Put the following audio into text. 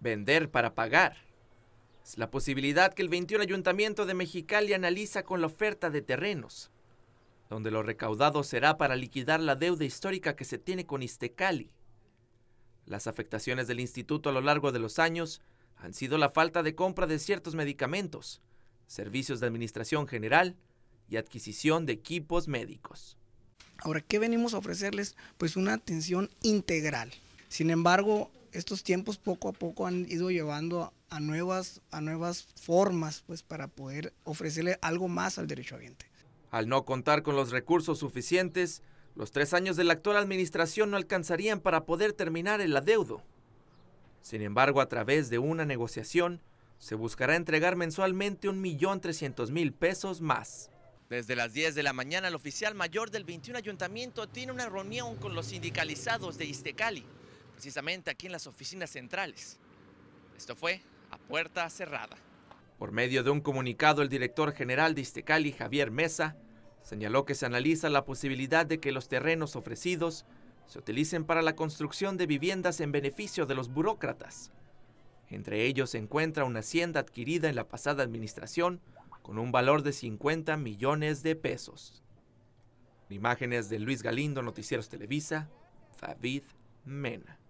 vender para pagar. Es la posibilidad que el 21 Ayuntamiento de Mexicali analiza con la oferta de terrenos, donde lo recaudado será para liquidar la deuda histórica que se tiene con Istecali. Las afectaciones del instituto a lo largo de los años han sido la falta de compra de ciertos medicamentos, servicios de administración general y adquisición de equipos médicos. Ahora, ¿qué venimos a ofrecerles? Pues una atención integral. Sin embargo, estos tiempos poco a poco han ido llevando a nuevas, a nuevas formas pues, para poder ofrecerle algo más al derecho ambiente. Al no contar con los recursos suficientes, los tres años de la actual administración no alcanzarían para poder terminar el adeudo. Sin embargo, a través de una negociación, se buscará entregar mensualmente 1.300.000 pesos más. Desde las 10 de la mañana, el oficial mayor del 21 Ayuntamiento tiene una reunión con los sindicalizados de Istecali precisamente aquí en las oficinas centrales. Esto fue a puerta cerrada. Por medio de un comunicado, el director general de Istecali, Javier Mesa, señaló que se analiza la posibilidad de que los terrenos ofrecidos se utilicen para la construcción de viviendas en beneficio de los burócratas. Entre ellos se encuentra una hacienda adquirida en la pasada administración con un valor de 50 millones de pesos. Imágenes de Luis Galindo, Noticieros Televisa, David Mena.